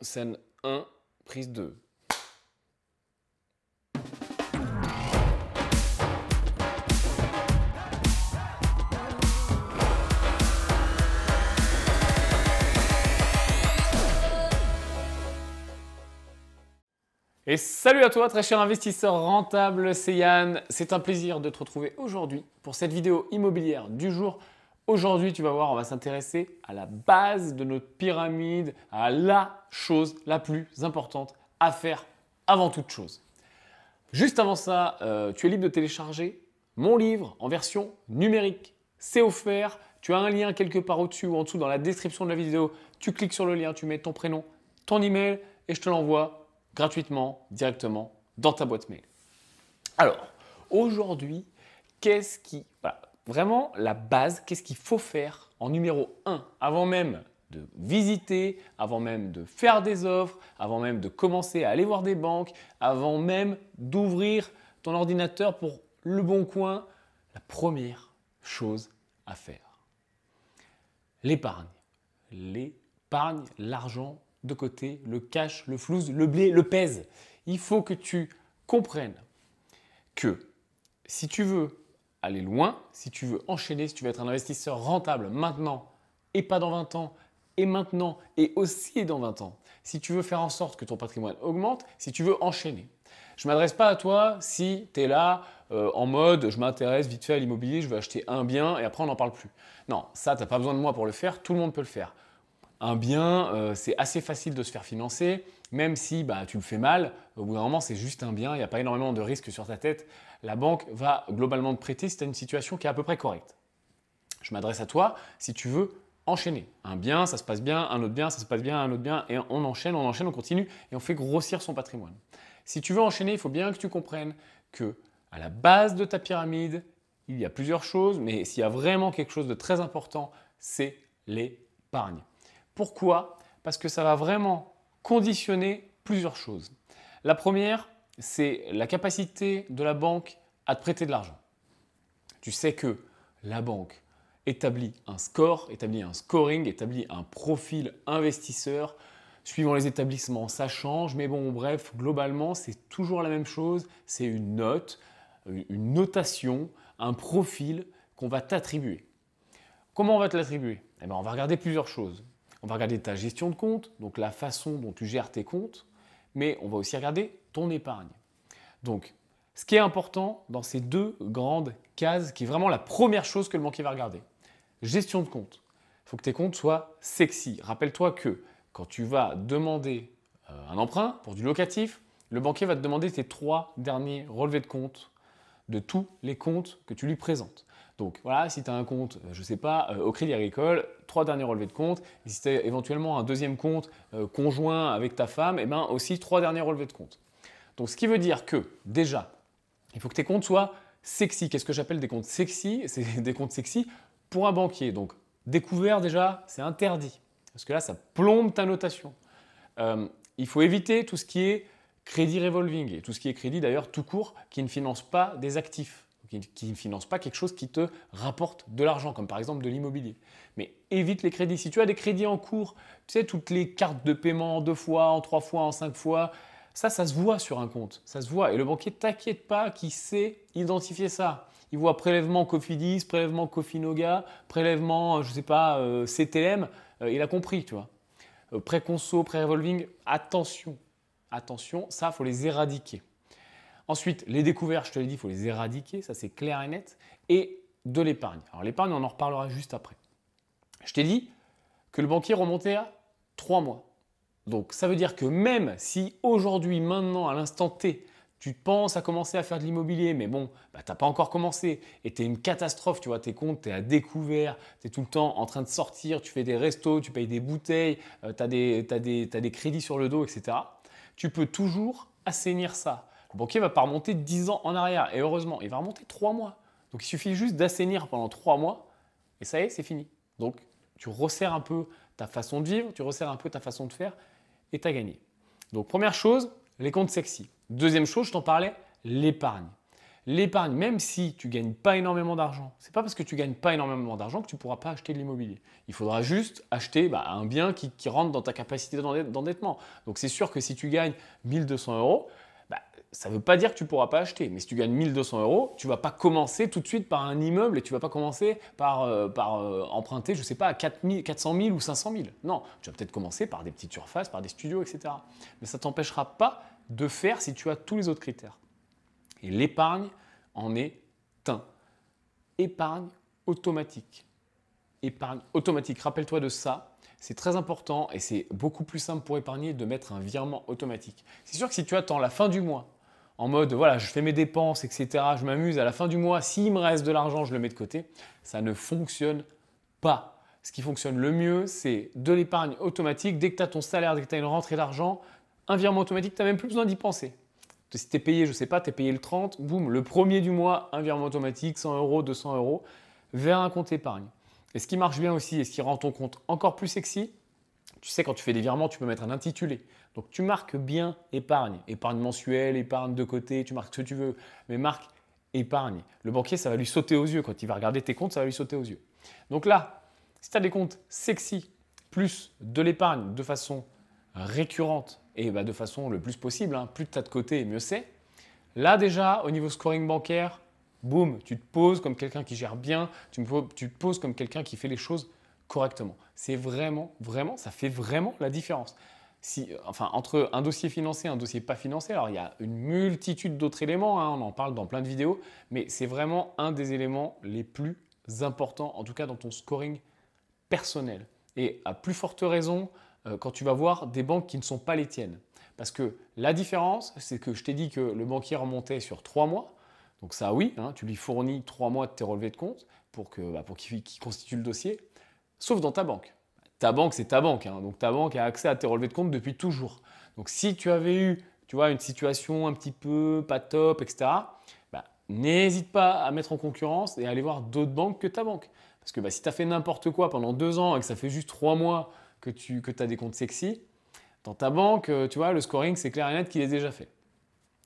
Scène 1, prise 2. Et salut à toi très cher investisseur rentable, c'est Yann. C'est un plaisir de te retrouver aujourd'hui pour cette vidéo immobilière du jour Aujourd'hui, tu vas voir, on va s'intéresser à la base de notre pyramide, à la chose la plus importante à faire avant toute chose. Juste avant ça, euh, tu es libre de télécharger mon livre en version numérique. C'est offert. Tu as un lien quelque part au-dessus ou en dessous dans la description de la vidéo. Tu cliques sur le lien, tu mets ton prénom, ton email et je te l'envoie gratuitement, directement dans ta boîte mail. Alors, aujourd'hui, qu'est-ce qui vraiment la base, qu'est-ce qu'il faut faire en numéro 1 avant même de visiter, avant même de faire des offres, avant même de commencer à aller voir des banques, avant même d'ouvrir ton ordinateur pour le bon coin, la première chose à faire. L'épargne. L'épargne, l'argent de côté, le cash, le flouze, le blé, le pèse. Il faut que tu comprennes que si tu veux aller loin, si tu veux enchaîner, si tu veux être un investisseur rentable maintenant et pas dans 20 ans, et maintenant et aussi dans 20 ans, si tu veux faire en sorte que ton patrimoine augmente, si tu veux enchaîner. Je ne m'adresse pas à toi si tu es là euh, en mode je m'intéresse vite fait à l'immobilier, je veux acheter un bien et après on n'en parle plus. Non, ça, tu n'as pas besoin de moi pour le faire, tout le monde peut le faire. Un bien, euh, c'est assez facile de se faire financer même si bah, tu le fais mal, au bout d'un moment, c'est juste un bien, il n'y a pas énormément de risques sur ta tête. La banque va globalement te prêter si tu as une situation qui est à peu près correcte. Je m'adresse à toi si tu veux enchaîner. Un bien, ça se passe bien, un autre bien, ça se passe bien, un autre bien, et on enchaîne, on enchaîne, on continue, et on fait grossir son patrimoine. Si tu veux enchaîner, il faut bien que tu comprennes que à la base de ta pyramide, il y a plusieurs choses, mais s'il y a vraiment quelque chose de très important, c'est l'épargne. Pourquoi Parce que ça va vraiment conditionner plusieurs choses. La première, c'est la capacité de la banque à te prêter de l'argent. Tu sais que la banque établit un score, établit un scoring, établit un profil investisseur. Suivant les établissements, ça change, mais bon, bref, globalement, c'est toujours la même chose. C'est une note, une notation, un profil qu'on va t'attribuer. Comment on va te l'attribuer eh ben, On va regarder plusieurs choses. On va regarder ta gestion de compte, donc la façon dont tu gères tes comptes, mais on va aussi regarder ton épargne. Donc, ce qui est important dans ces deux grandes cases, qui est vraiment la première chose que le banquier va regarder, gestion de compte. Il faut que tes comptes soient sexy. Rappelle-toi que quand tu vas demander euh, un emprunt pour du locatif, le banquier va te demander tes trois derniers relevés de compte de tous les comptes que tu lui présentes. Donc voilà, si tu as un compte, euh, je ne sais pas, euh, au Crédit Agricole, trois derniers relevés de compte. Et si tu as éventuellement un deuxième compte euh, conjoint avec ta femme, et eh ben aussi trois derniers relevés de compte. Donc ce qui veut dire que déjà, il faut que tes comptes soient sexy. Qu'est-ce que j'appelle des comptes sexy C'est des comptes sexy pour un banquier. Donc découvert déjà, c'est interdit. Parce que là, ça plombe ta notation. il faut éviter tout ce qui est crédit revolving et tout ce qui est crédit d'ailleurs tout court qui ne finance pas des actifs qui ne finance pas quelque chose qui te rapporte de l'argent, comme par exemple de l'immobilier. Mais évite les crédits. Si tu as des crédits en cours, tu sais, toutes les cartes de paiement en deux fois, en trois fois, en cinq fois, ça, ça se voit sur un compte. Ça se voit. Et le banquier, t'inquiète pas, qui sait identifier ça. Il voit prélèvement Cofidis, prélèvement Cofinoga, prélèvement, euh, je ne sais pas, euh, CTM. Euh, il a compris, tu vois. Euh, pré-conso, pré-revolving, attention. Attention, ça, faut les éradiquer. Ensuite, les découvertes, je te l'ai dit, il faut les éradiquer, ça c'est clair et net. Et de l'épargne. Alors l'épargne, on en reparlera juste après. Je t'ai dit que le banquier remontait à 3 mois. Donc ça veut dire que même si aujourd'hui, maintenant, à l'instant T, tu penses à commencer à faire de l'immobilier, mais bon, bah, tu n'as pas encore commencé et tu es une catastrophe, tu vois, tes comptes, tu es à découvert, tu es tout le temps en train de sortir, tu fais des restos, tu payes des bouteilles, euh, tu as des crédits sur le dos, etc. Tu peux toujours assainir ça le banquier va pas remonter 10 ans en arrière. Et heureusement, il va remonter 3 mois. Donc il suffit juste d'assainir pendant 3 mois et ça y est, c'est fini. Donc tu resserres un peu ta façon de vivre, tu resserres un peu ta façon de faire et tu as gagné. Donc première chose, les comptes sexy. Deuxième chose, je t'en parlais, l'épargne. L'épargne, même si tu gagnes pas énormément d'argent, ce n'est pas parce que tu gagnes pas énormément d'argent que tu pourras pas acheter de l'immobilier. Il faudra juste acheter bah, un bien qui, rentre dans ta capacité d'endettement. Donc c'est sûr que si tu gagnes 1200 euros, ça ne veut pas dire que tu ne pourras pas acheter. Mais si tu gagnes 1200 euros, tu ne vas pas commencer tout de suite par un immeuble et tu ne vas pas commencer par, euh, par euh, emprunter, je ne sais pas, à 400 000 ou 500 000. Non, tu vas peut-être commencer par des petites surfaces, par des studios, etc. Mais ça ne t'empêchera pas de faire si tu as tous les autres critères. Et l'épargne en est un. Épargne automatique. Épargne automatique, rappelle-toi de ça. C'est très important et c'est beaucoup plus simple pour épargner de mettre un virement automatique. C'est sûr que si tu attends la fin du mois en mode voilà, je fais mes dépenses, etc., je m'amuse, à la fin du mois, s'il me reste de l'argent, je le mets de côté, ça ne fonctionne pas. Ce qui fonctionne le mieux, c'est de l'épargne automatique. Dès que tu as ton salaire, dès que tu as une rentrée d'argent, un virement automatique, tu n'as même plus besoin d'y penser. Si tu es payé, je ne sais pas, tu es payé le 30, boum, le premier du mois, un virement automatique, 100 euros, 200 euros, vers un compte épargne. Et ce qui marche bien aussi et ce qui rend ton compte encore plus sexy, tu sais, quand tu fais des virements, tu peux mettre un intitulé. Donc tu marques bien épargne, épargne mensuelle, épargne de côté, tu marques ce que tu veux, mais marque épargne. Le banquier, ça va lui sauter aux yeux. Quand il va regarder tes comptes, ça va lui sauter aux yeux. Donc là, si tu as des comptes sexy, plus de l'épargne de façon récurrente et bah, de façon le plus possible, hein, plus tu as de côté, mieux c'est. Là déjà, au niveau scoring bancaire, boum, tu te poses comme quelqu'un qui gère bien, tu, te poses comme quelqu'un qui fait les choses correctement. C'est vraiment, vraiment, ça fait vraiment la différence. Si, enfin, entre un dossier financé et un dossier pas financé, alors il y a une multitude d'autres éléments, hein, on en parle dans plein de vidéos, mais c'est vraiment un des éléments les plus importants, en tout cas dans ton scoring personnel. Et à plus forte raison, euh, quand tu vas voir des banques qui ne sont pas les tiennes. Parce que la différence, c'est que je t'ai dit que le banquier remontait sur trois mois, donc ça oui, hein, tu lui fournis trois mois de tes relevés de compte pour bah, qu'il constitue le dossier sauf dans ta banque. Ta banque, c'est ta banque, hein. donc ta banque a accès à tes relevés de compte depuis toujours. Donc si tu avais eu, tu vois, une situation un petit peu pas top, etc., bah, n'hésite pas à mettre en concurrence et à aller voir d'autres banques que ta banque. Parce que bah, si tu as fait n'importe quoi pendant deux ans et que ça fait juste trois mois que tu que as des comptes sexy, dans ta banque, euh, tu vois, le scoring, c'est clair et net qu'il est déjà fait.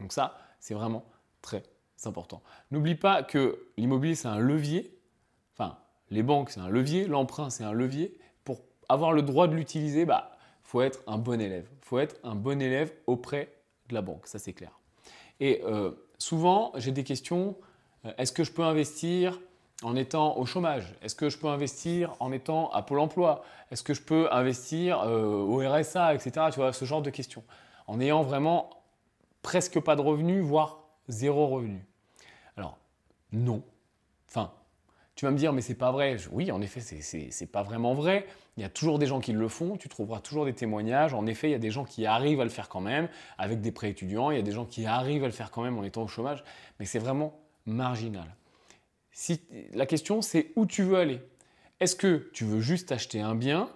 Donc ça, c'est vraiment très important. N'oublie pas que l'immobilier, c'est un levier les banques, c'est un levier, l'emprunt, c'est un levier. Pour avoir le droit de l'utiliser, il bah, faut être un bon élève. Il faut être un bon élève auprès de la banque, ça c'est clair. Et euh, souvent, j'ai des questions, euh, est-ce que je peux investir en étant au chômage Est-ce que je peux investir en étant à Pôle emploi Est-ce que je peux investir euh, au RSA, etc. Tu vois, ce genre de questions. En ayant vraiment presque pas de revenus, voire zéro revenu. Alors, non. Enfin, tu vas me dire, mais c'est pas vrai. oui, en effet, c'est pas vraiment vrai. Il y a toujours des gens qui le font, tu trouveras toujours des témoignages. En effet, il y a des gens qui arrivent à le faire quand même, avec des pré étudiants, il y a des gens qui arrivent à le faire quand même en étant au chômage, mais c'est vraiment marginal. Si, la question, c'est où tu veux aller. Est-ce que tu veux juste acheter un bien,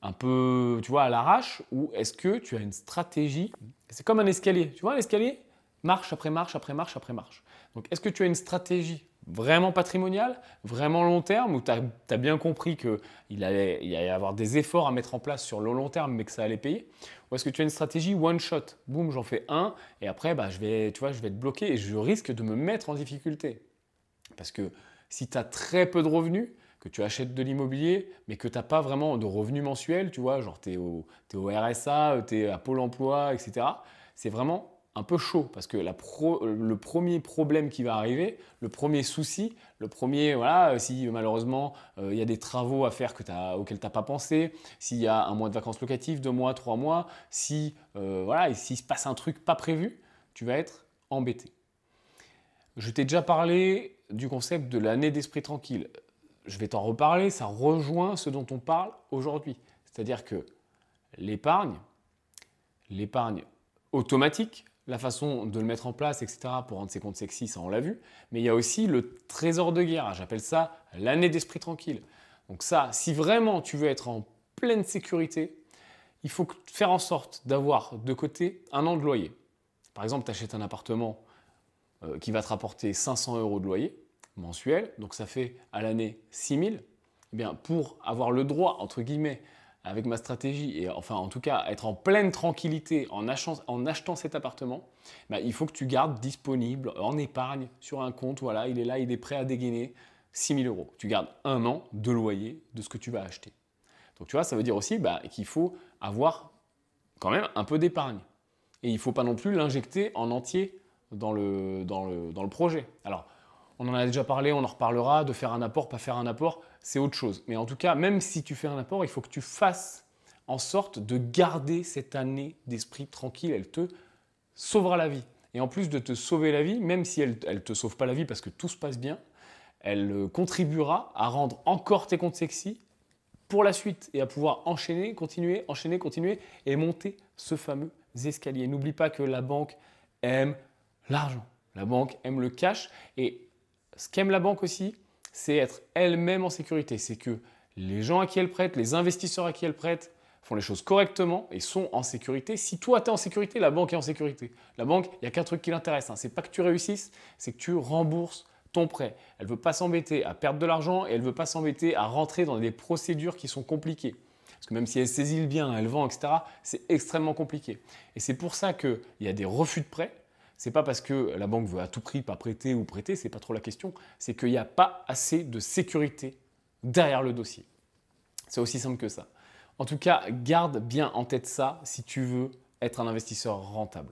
un peu, tu vois, à l'arrache, ou est-ce que tu as une stratégie C'est comme un escalier. Tu vois, l'escalier, marche après marche après marche après marche. Donc, est-ce que tu as une stratégie vraiment patrimonial, vraiment long terme, où tu as, bien compris qu'il allait, il allait avoir des efforts à mettre en place sur le long terme, mais que ça allait payer Ou est-ce que tu as une stratégie one shot Boum, j'en fais un, et après, bah, je, vais, tu vois, je vais être bloqué et je risque de me mettre en difficulté. Parce que si tu as très peu de revenus, que tu achètes de l'immobilier, mais que tu n'as pas vraiment de revenus mensuels, tu vois, genre tu es, au RSA, tu es à Pôle emploi, etc. C'est vraiment un peu chaud parce que euh, le premier problème qui va arriver, le premier souci, le premier, voilà, euh, si malheureusement euh, il y a des travaux à faire que as, auxquels tu n'as pas pensé, s'il y a un mois de vacances locatives, deux mois, trois mois, si voilà, et s'il se passe un truc pas prévu, tu vas être embêté. Je t'ai déjà parlé du concept de l'année d'esprit tranquille. Je vais t'en reparler, ça rejoint ce dont on parle aujourd'hui. C'est-à-dire que l'épargne, l'épargne automatique, la façon de le mettre en place, etc., pour rendre ses comptes sexy, ça on l'a vu, mais il y a aussi le trésor de guerre, j'appelle ça l'année d'esprit tranquille. Donc ça, si vraiment tu veux être en pleine sécurité, il faut faire en sorte d'avoir de côté un an de loyer. Par exemple, tu achètes un appartement euh, qui va te rapporter 500 euros de loyer mensuel, donc ça fait à l'année 6000. Eh bien, pour avoir le droit, entre guillemets, avec ma stratégie, et enfin en tout cas être en pleine tranquillité en achetant, cet appartement, bah, il faut que tu gardes disponible en épargne sur un compte, voilà, il est là, il est prêt à dégainer 6 000 euros. Tu gardes un an de loyer de ce que tu vas acheter. Donc tu vois, ça veut dire aussi bah, qu'il faut avoir quand même un peu d'épargne. Et il ne faut pas non plus l'injecter en entier dans le, dans le projet. Alors, on en a déjà parlé, on en reparlera, de faire un apport, pas faire un apport, c'est autre chose. Mais en tout cas, même si tu fais un apport, il faut que tu fasses en sorte de garder cette année d'esprit tranquille, elle te sauvera la vie. Et en plus de te sauver la vie, même si elle ne te sauve pas la vie parce que tout se passe bien, elle euh, contribuera à rendre encore tes comptes sexy pour la suite et à pouvoir enchaîner, continuer, enchaîner, continuer et monter ce fameux escalier. N'oublie pas que la banque aime l'argent. La banque aime le cash et ce qu'aime la banque aussi, c'est être elle-même en sécurité. C'est que les gens à qui elle prête, les investisseurs à qui elle prête, font les choses correctement et sont en sécurité. Si toi, tu es en sécurité, la banque est en sécurité. La banque, il n'y a qu'un truc qui l'intéresse. Hein. Ce n'est pas que tu réussisses, c'est que tu rembourses ton prêt. Elle ne veut pas s'embêter à perdre de l'argent et elle ne veut pas s'embêter à rentrer dans des procédures qui sont compliquées. Parce que même si elle saisit le bien, elle vend, etc., c'est extrêmement compliqué. Et c'est pour ça qu'il y a des refus de prêts. C'est pas parce que la banque veut à tout prix pas prêter ou prêter, c'est pas trop la question. C'est qu'il n'y a pas assez de sécurité derrière le dossier. C'est aussi simple que ça. En tout cas, garde bien en tête ça si tu veux être un investisseur rentable.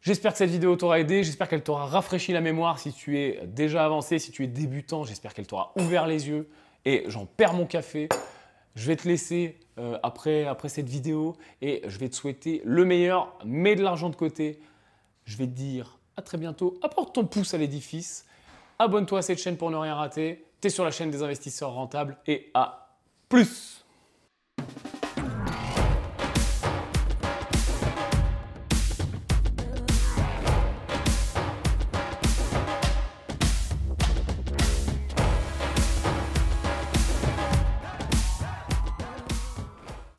J'espère que cette vidéo t'aura aidé, j'espère qu'elle t'aura rafraîchi la mémoire si tu es déjà avancé, si tu es débutant, j'espère qu'elle t'aura ouvert les yeux et j'en perds mon café. Je vais te laisser euh, après, après cette vidéo et je vais te souhaiter le meilleur, mets de l'argent de côté, je vais te dire à très bientôt. Apporte ton pouce à l'édifice. Abonne-toi à cette chaîne pour ne rien rater. t'es sur la chaîne des investisseurs rentables et à plus